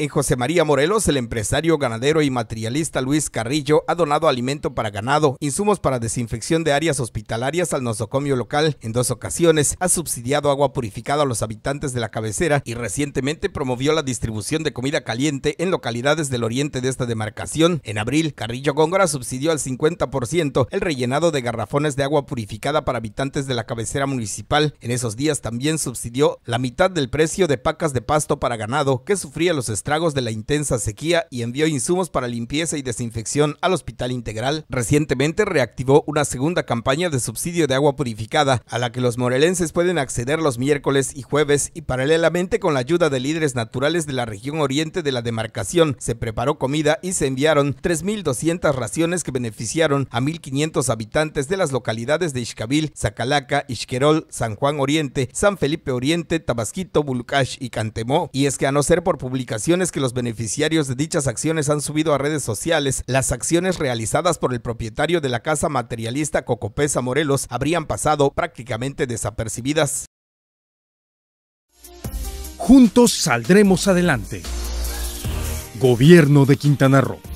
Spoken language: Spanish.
En José María Morelos, el empresario ganadero y materialista Luis Carrillo ha donado alimento para ganado, insumos para desinfección de áreas hospitalarias al nosocomio local en dos ocasiones, ha subsidiado agua purificada a los habitantes de la cabecera y recientemente promovió la distribución de comida caliente en localidades del oriente de esta demarcación. En abril, Carrillo Góngora subsidió al 50% el rellenado de garrafones de agua purificada para habitantes de la cabecera municipal. En esos días también subsidió la mitad del precio de pacas de pasto para ganado que sufría los de la intensa sequía y envió insumos para limpieza y desinfección al Hospital Integral. Recientemente reactivó una segunda campaña de subsidio de agua purificada, a la que los morelenses pueden acceder los miércoles y jueves, y paralelamente con la ayuda de líderes naturales de la región oriente de la demarcación, se preparó comida y se enviaron 3.200 raciones que beneficiaron a 1.500 habitantes de las localidades de Ixcabil, Zacalaca, Ixquerol, San Juan Oriente, San Felipe Oriente, Tabasquito, Bulcash y Cantemó. Y es que a no ser por publicación que los beneficiarios de dichas acciones han subido a redes sociales, las acciones realizadas por el propietario de la casa materialista Cocopesa Morelos habrían pasado prácticamente desapercibidas. Juntos saldremos adelante. Gobierno de Quintana Roo.